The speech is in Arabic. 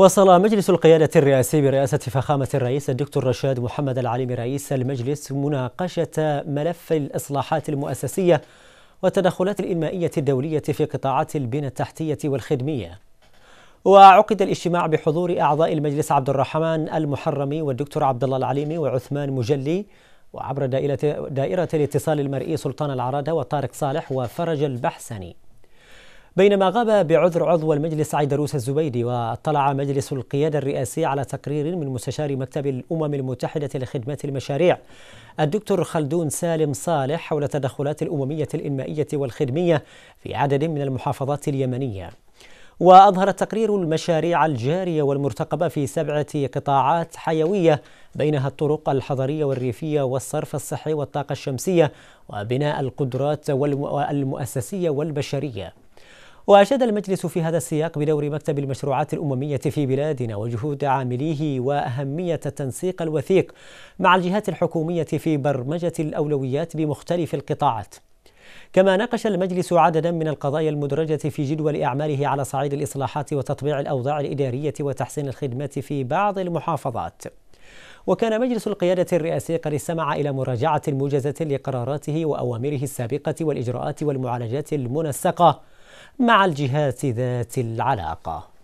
وصل مجلس القيادة الرئاسي برئاسة فخامة الرئيس الدكتور رشاد محمد العليم رئيس المجلس مناقشة ملف الإصلاحات المؤسسية والتدخلات الإنمائية الدولية في قطاعات البنى التحتية والخدمية وعقد الاجتماع بحضور أعضاء المجلس عبد الرحمن المحرمي والدكتور عبد الله العليمي وعثمان مجلي وعبر دائرة, دائرة الاتصال المرئي سلطان العرادة وطارق صالح وفرج البحسني بينما غاب بعذر عضو المجلس عيدروس الزبيدي واطلع مجلس القيادة الرئاسي على تقرير من مستشار مكتب الأمم المتحدة لخدمة المشاريع الدكتور خلدون سالم صالح حول التدخلات الأممية الإنمائية والخدمية في عدد من المحافظات اليمنية وأظهر التقرير المشاريع الجارية والمرتقبة في سبعة قطاعات حيوية بينها الطرق الحضرية والريفية والصرف الصحي والطاقة الشمسية وبناء القدرات والمؤسسية والبشرية وأشاد المجلس في هذا السياق بدور مكتب المشروعات الأممية في بلادنا وجهود عامليه وأهمية التنسيق الوثيق مع الجهات الحكومية في برمجة الأولويات بمختلف القطاعات. كما ناقش المجلس عددا من القضايا المدرجة في جدول أعماله على صعيد الإصلاحات وتطبيع الأوضاع الإدارية وتحسين الخدمات في بعض المحافظات. وكان مجلس القيادة الرئاسي قد استمع إلى مراجعة موجزة لقراراته وأوامره السابقة والإجراءات والمعالجات المنسقة مع الجهات ذات العلاقة